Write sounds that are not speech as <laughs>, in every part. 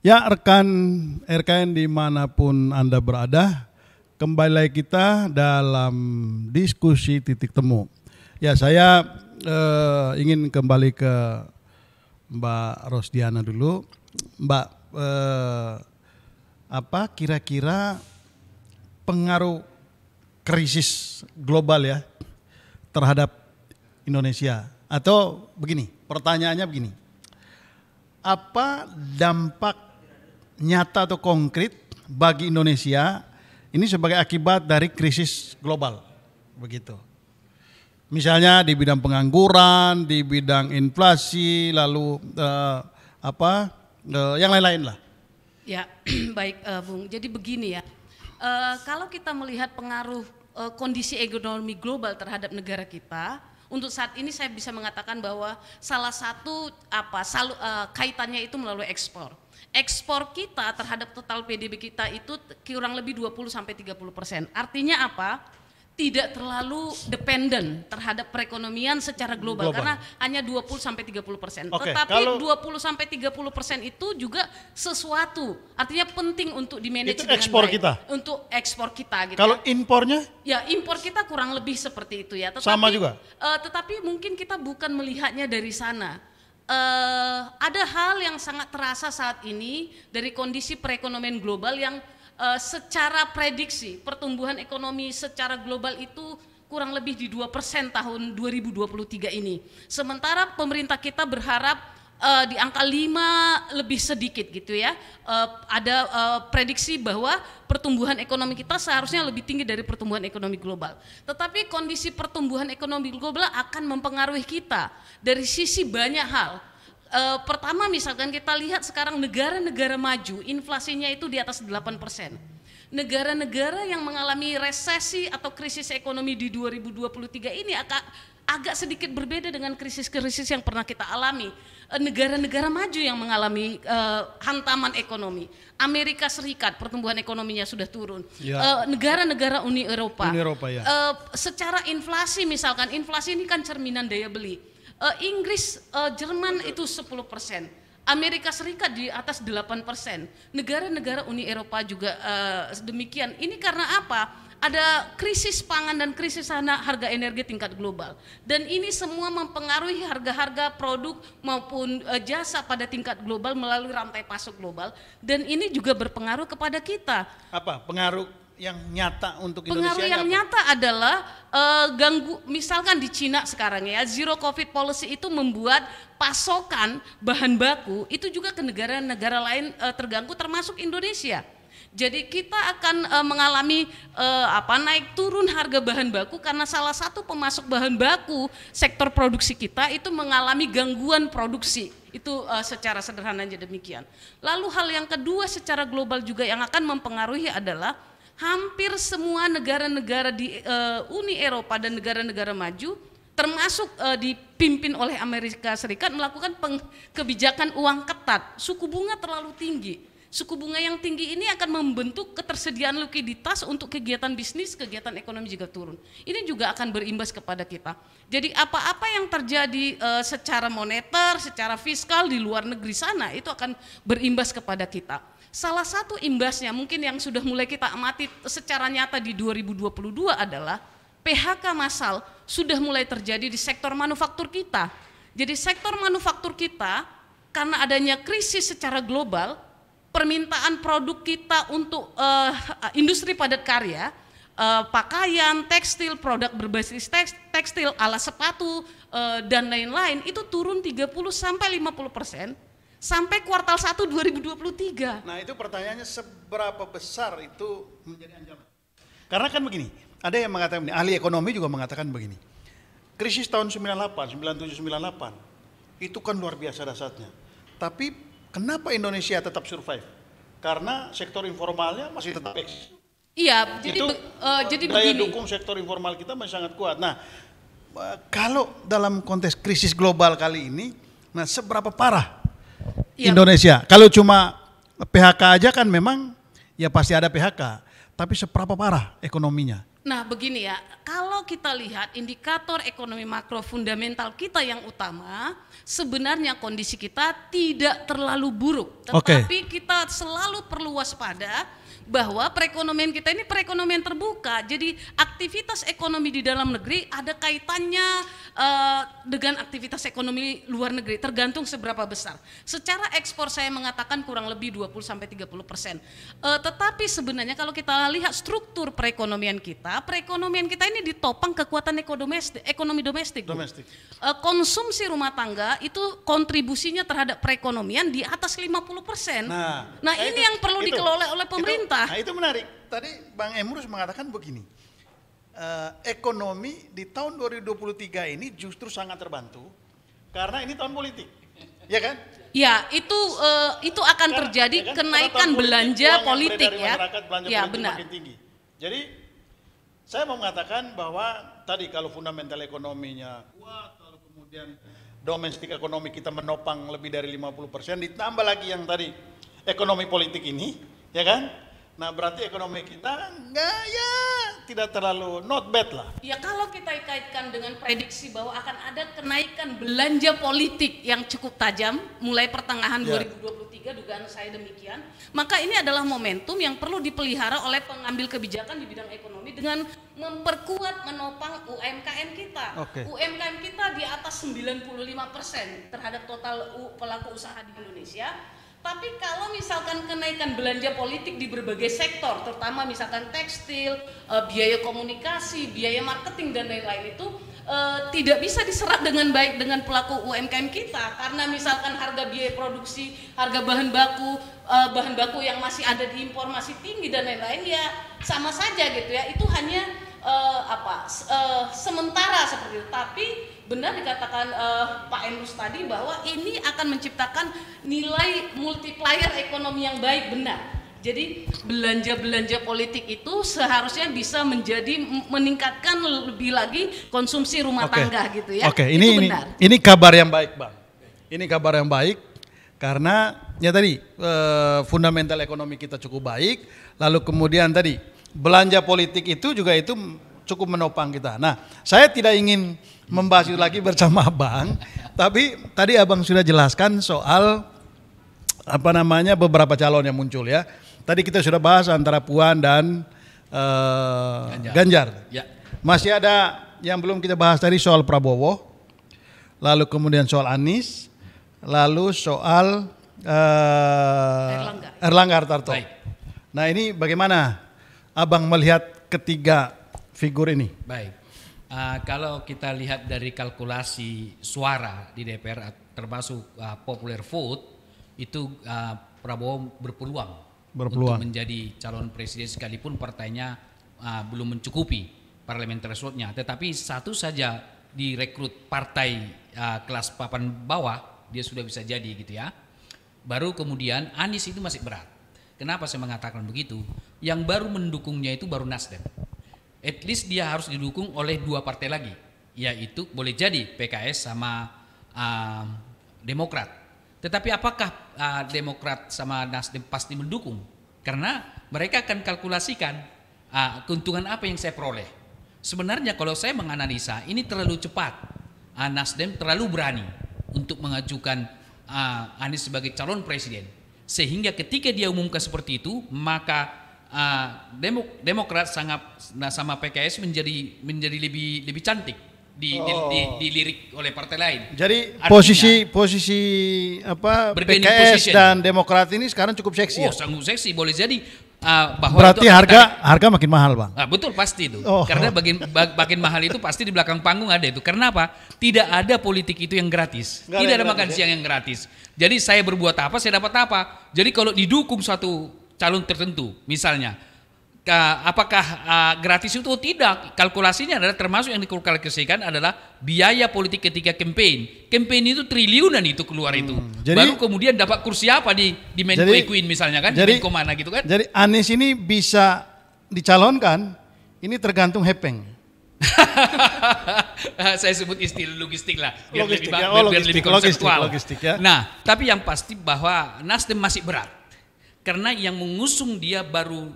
Ya rekan RKN dimanapun Anda berada, kembali lagi kita dalam diskusi titik temu. Ya saya eh, ingin kembali ke Mbak Rosdiana dulu. Mbak, eh, apa kira-kira pengaruh krisis global ya terhadap Indonesia? Atau begini, pertanyaannya begini. Apa dampak nyata atau konkret bagi Indonesia ini sebagai akibat dari krisis global begitu. Misalnya di bidang pengangguran, di bidang inflasi, lalu uh, apa uh, yang lain-lain lah. Ya, <clears throat> baik uh, Bung. Jadi begini ya, uh, kalau kita melihat pengaruh uh, kondisi ekonomi global terhadap negara kita, untuk saat ini saya bisa mengatakan bahwa salah satu apa salu, uh, kaitannya itu melalui ekspor. Ekspor kita terhadap total PDB kita itu kurang lebih 20 sampai 30 persen. Artinya apa? tidak terlalu dependen terhadap perekonomian secara global, global. karena hanya 20 sampai 30 persen. Okay, Tetapi kalau, 20 sampai 30 persen itu juga sesuatu, artinya penting untuk dimanage itu ekspor baik. kita. Untuk ekspor kita gitu. Kalau ya. impornya? Ya impor kita kurang lebih seperti itu ya. Tetapi, Sama juga. Uh, tetapi mungkin kita bukan melihatnya dari sana. Uh, ada hal yang sangat terasa saat ini dari kondisi perekonomian global yang uh, secara prediksi pertumbuhan ekonomi secara global itu kurang lebih di 2% tahun 2023 ini. Sementara pemerintah kita berharap uh, di angka 5 lebih sedikit gitu ya. Uh, ada uh, prediksi bahwa pertumbuhan ekonomi kita seharusnya lebih tinggi dari pertumbuhan ekonomi global. Tetapi kondisi pertumbuhan ekonomi global akan mempengaruhi kita dari sisi banyak hal. Uh, pertama misalkan kita lihat sekarang negara-negara maju inflasinya itu di atas 8% negara-negara yang mengalami resesi atau krisis ekonomi di 2023 ini agak agak sedikit berbeda dengan krisis-krisis yang pernah kita alami. Eh, negara-negara maju yang mengalami uh, hantaman ekonomi. Amerika Serikat pertumbuhan ekonominya sudah turun. Ya. Eh, negara-negara ya. uh, Uni Eropa. Uni Eropa ya. Uh, secara inflasi misalkan, inflasi ini kan cerminan daya beli. Uh, Inggris, uh, Jerman itu 10 persen. Amerika Serikat di atas 8 persen, negara-negara Uni Eropa juga uh, eh, demikian. Ini karena apa? Ada krisis pangan dan krisis harga energi tingkat global, dan ini semua mempengaruhi harga-harga produk maupun uh, jasa pada tingkat global melalui rantai pasok global, dan ini juga berpengaruh kepada kita. Apa pengaruh yang nyata untuk Indonesia? Pengaruh yang apa? nyata adalah uh, ganggu misalkan di Cina sekarang ya zero covid policy itu membuat pasokan bahan baku itu juga ke negara-negara lain uh, terganggu termasuk Indonesia. Jadi kita akan uh, mengalami uh, apa naik turun harga bahan baku karena salah satu pemasok bahan baku sektor produksi kita itu mengalami gangguan produksi. Itu uh, secara sederhananya demikian. Lalu hal yang kedua secara global juga yang akan mempengaruhi adalah hampir semua negara-negara di uh, Uni Eropa dan negara-negara maju termasuk uh, dipimpin oleh Amerika Serikat melakukan kebijakan uang ketat, suku bunga terlalu tinggi. Suku bunga yang tinggi ini akan membentuk ketersediaan likuiditas untuk kegiatan bisnis, kegiatan ekonomi juga turun. Ini juga akan berimbas kepada kita. Jadi apa-apa yang terjadi eh, secara moneter, secara fiskal di luar negeri sana itu akan berimbas kepada kita. Salah satu imbasnya mungkin yang sudah mulai kita amati secara nyata di 2022 adalah PHK massal sudah mulai terjadi di sektor manufaktur kita. Jadi sektor manufaktur kita karena adanya krisis secara global permintaan produk kita untuk uh, industri padat karya, uh, pakaian, tekstil, produk berbasis teks, tekstil, alas sepatu uh, dan lain-lain itu turun 30 sampai 50 persen sampai kuartal 1 2023. Nah itu pertanyaannya seberapa besar itu menjadi ancaman? Karena kan begini, ada yang mengatakan begini, ahli ekonomi juga mengatakan begini, krisis tahun 98, 97, 98 itu kan luar biasa dasarnya. Tapi Kenapa Indonesia tetap survive? Karena sektor informalnya masih tetap eksis. Iya, jadi, Itu, be, uh, jadi daya begini. dukung sektor informal kita masih sangat kuat. Nah, eh, kalau dalam konteks krisis global kali ini, nah seberapa parah iya. Indonesia? Kalau cuma PHK aja kan memang ya pasti ada PHK, tapi seberapa parah ekonominya? Nah, begini ya, kalau kita lihat indikator ekonomi makro fundamental kita yang utama, sebenarnya kondisi kita tidak terlalu buruk, tetapi okay. kita selalu perlu waspada bahwa perekonomian kita ini perekonomian terbuka. Jadi aktivitas ekonomi di dalam negeri ada kaitannya uh, dengan aktivitas ekonomi luar negeri, tergantung seberapa besar. Secara ekspor saya mengatakan kurang lebih 20 sampai 30 persen. Uh, tetapi sebenarnya kalau kita lihat struktur perekonomian kita, perekonomian kita ini ditopang kekuatan ekonomi domestik. Domestik. Uh, konsumsi rumah tangga itu kontribusinya terhadap perekonomian di atas 50 persen. Nah, nah ini itu, yang perlu itu, dikelola oleh pemerintah. Itu Nah, nah itu menarik. Tadi Bang Emrus mengatakan begini, uh, ekonomi di tahun 2023 ini justru sangat terbantu karena ini tahun politik, ya kan? Ya itu uh, itu akan karena, terjadi ya kan? kenaikan belanja politik ya. Belanja ya politik benar. Makin tinggi. Jadi saya mau mengatakan bahwa tadi kalau fundamental ekonominya kuat, lalu kemudian domestik ekonomi kita menopang lebih dari 50 persen, ditambah lagi yang tadi ekonomi politik ini, ya kan? Nah berarti ekonomi kita nggak ya tidak terlalu not bad lah. Ya kalau kita kaitkan dengan prediksi bahwa akan ada kenaikan belanja politik yang cukup tajam mulai pertengahan ya. 2023 dugaan saya demikian, maka ini adalah momentum yang perlu dipelihara oleh pengambil kebijakan di bidang ekonomi dengan memperkuat menopang UMKM kita. Okay. UMKM kita di atas 95% terhadap total pelaku usaha di Indonesia tapi kalau misalkan kenaikan belanja politik di berbagai sektor, terutama misalkan tekstil, eh, biaya komunikasi, biaya marketing dan lain-lain itu eh, tidak bisa diserap dengan baik dengan pelaku UMKM kita karena misalkan harga biaya produksi, harga bahan baku, eh, bahan baku yang masih ada di informasi tinggi dan lain-lain ya sama saja gitu ya. Itu hanya apa? sementara seperti itu. Tapi benar dikatakan uh, Pak Enrus tadi bahwa ini akan menciptakan nilai multiplier ekonomi yang baik benar. Jadi belanja-belanja politik itu seharusnya bisa menjadi meningkatkan lebih lagi konsumsi rumah okay. tangga gitu ya. Oke, ini ini ini kabar yang baik, Bang. Ini kabar yang baik karena ya tadi eh, fundamental ekonomi kita cukup baik, lalu kemudian tadi belanja politik itu juga itu cukup menopang kita. Nah, saya tidak ingin membahas itu lagi bersama Abang. Tapi tadi Abang sudah jelaskan soal apa namanya beberapa calon yang muncul ya. Tadi kita sudah bahas antara Puan dan uh, Ganjar. Ganjar. Ya. Masih ada yang belum kita bahas tadi soal Prabowo, lalu kemudian soal Anies, lalu soal uh, Erlangga. Erlangga Hartarto. Nah ini bagaimana Abang melihat ketiga figur ini? Baik. Uh, kalau kita lihat dari kalkulasi suara di DPR ah, termasuk uh, ah, popular vote itu uh, Prabowo berpeluang, berpeluang untuk menjadi calon presiden sekalipun partainya uh, belum mencukupi parliamentary vote-nya. Tetapi satu saja direkrut partai uh, kelas papan bawah dia sudah bisa jadi gitu ya. Baru kemudian Anies itu masih berat. Kenapa saya mengatakan begitu? Yang baru mendukungnya itu baru Nasdem at least dia harus didukung oleh dua partai lagi, yaitu boleh jadi PKS sama uh, Demokrat. Tetapi apakah uh, Demokrat sama Nasdem pasti mendukung? Karena mereka akan kalkulasikan uh, keuntungan apa yang saya peroleh. Sebenarnya kalau saya menganalisa ini terlalu cepat. Uh, Nasdem terlalu berani untuk mengajukan uh, Anies sebagai calon presiden. Sehingga ketika dia umumkan seperti itu, maka Ah, demokrat sangat nah sama PKS menjadi menjadi lebih lebih cantik di, oh. di, di, oh. dilirik oleh partai lain. Jadi Artinya, posisi posisi apa PKS position. dan Demokrat ini sekarang cukup seksi. Ya? Oh, ya? sanggup seksi boleh jadi uh, bahwa Berarti harga tarik. harga makin mahal, Bang. Nah, betul pasti itu. Oh. Karena bagian makin mahal itu pasti di belakang panggung ada itu. Karena apa? Tidak ada politik itu yang gratis. Gak Tidak ada, ada makan ya? siang yang gratis. Jadi saya berbuat apa, saya dapat apa. Jadi kalau didukung suatu calon tertentu misalnya apakah gratis itu tidak kalkulasinya adalah termasuk yang dikalkulasikan adalah biaya politik ketika campaign campaign itu triliunan itu keluar hmm. itu jadi, baru kemudian dapat kursi apa di di Menko Queen misalnya kan jadi, di mana gitu kan jadi Anies ini bisa dicalonkan ini tergantung hepeng <laughs> saya sebut istilah logistik lah biar logistik, lebih, ya, oh, biar logistik, lebih logistik, logistik, ya. nah tapi yang pasti bahwa Nasdem masih berat karena yang mengusung dia baru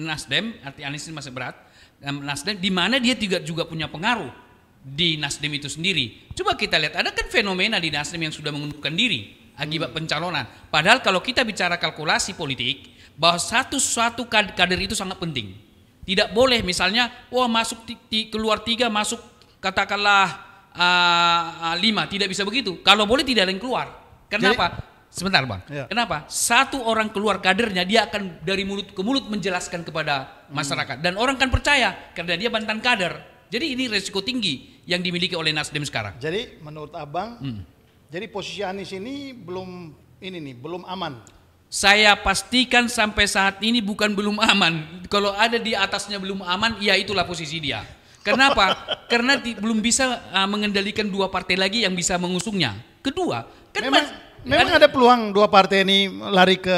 Nasdem, arti Anies ini masih berat. Nasdem di mana dia juga juga punya pengaruh di Nasdem itu sendiri. Coba kita lihat, ada kan fenomena di Nasdem yang sudah mengundurkan diri akibat hmm. pencalonan. Padahal kalau kita bicara kalkulasi politik, bahwa satu-satu kader itu sangat penting. Tidak boleh misalnya, wah oh, masuk keluar tiga, masuk katakanlah uh, lima, tidak bisa begitu. Kalau boleh tidak ada yang keluar. Kenapa? Jadi, Sebentar bang, ya. kenapa? Satu orang keluar kadernya dia akan dari mulut ke mulut menjelaskan kepada masyarakat hmm. dan orang kan percaya karena dia mantan kader. Jadi ini resiko tinggi yang dimiliki oleh Nasdem sekarang. Jadi menurut abang, hmm. jadi posisi Anies ini belum ini nih belum aman. Saya pastikan sampai saat ini bukan belum aman. Kalau ada di atasnya belum aman, ya itulah posisi dia. Kenapa? <laughs> Karena di, belum bisa uh, mengendalikan dua partai lagi yang bisa mengusungnya. Kedua, kan memang, Memang kan ada peluang dua partai ini lari ke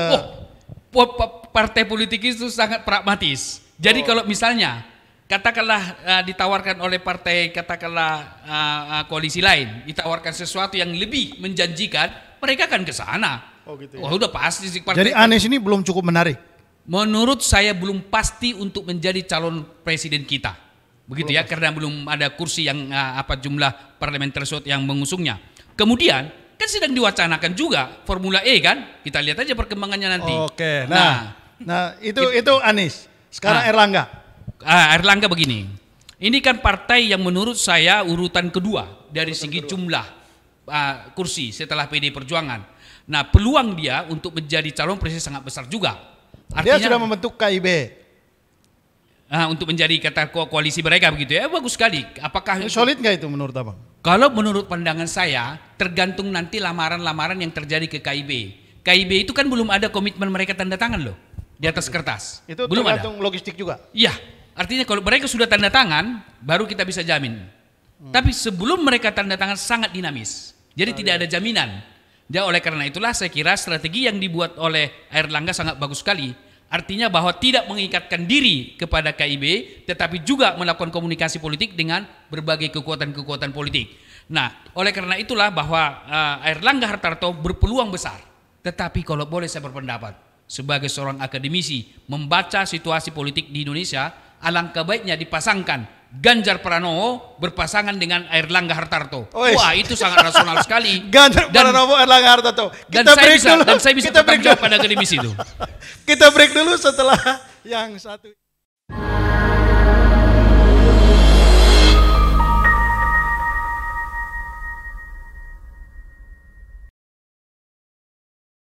oh, partai politik itu sangat pragmatis. Jadi oh. kalau misalnya katakanlah uh, ditawarkan oleh partai katakanlah uh, uh, koalisi lain, ditawarkan sesuatu yang lebih menjanjikan, mereka akan ke sana. Oh gitu. Ya. Wah, udah pasti sih partai. Jadi Anies ini belum cukup menarik. Menurut saya belum pasti untuk menjadi calon presiden kita. Begitu belum ya pasti. karena belum ada kursi yang uh, apa jumlah parlementer yang mengusungnya. Kemudian Kan sedang diwacanakan juga Formula E kan? Kita lihat aja perkembangannya nanti. Oke. Nah, nah, nah itu itu Anies. Sekarang nah, Erlangga. Ah, Erlangga begini. Ini kan partai yang menurut saya urutan kedua dari urutan segi kedua. jumlah uh, kursi setelah PD Perjuangan. Nah, peluang dia untuk menjadi calon presiden sangat besar juga. Artinya, dia sudah membentuk KIB. Nah, untuk menjadi kata ko koalisi mereka begitu ya eh, bagus sekali. Apakah solid nggak itu menurut abang? Kalau menurut pandangan saya tergantung nanti lamaran-lamaran yang terjadi ke KIB. KIB itu kan belum ada komitmen mereka tanda tangan loh di atas kertas. Itu belum tergantung ada. logistik juga. Iya, artinya kalau mereka sudah tanda tangan, baru kita bisa jamin. Hmm. Tapi sebelum mereka tanda tangan sangat dinamis, jadi nah, tidak iya. ada jaminan. Ya oleh karena itulah saya kira strategi yang dibuat oleh Air Langga sangat bagus sekali. Artinya bahwa tidak mengikatkan diri kepada KIB, tetapi juga melakukan komunikasi politik dengan berbagai kekuatan-kekuatan politik. Nah, oleh karena itulah bahwa uh, Langga Hartarto berpeluang besar. Tetapi kalau boleh saya berpendapat, sebagai seorang akademisi membaca situasi politik di Indonesia, alangkah baiknya dipasangkan Ganjar Pranowo berpasangan dengan Air Langga Hartarto. Oh, Wah, itu sangat rasional sekali. <laughs> Ganjar dan, Pranowo Langga Hartarto. Kita dan break saya bisa, dulu. Dan saya bisa kita break dulu. pada akademisi itu. <laughs> kita break dulu setelah yang satu.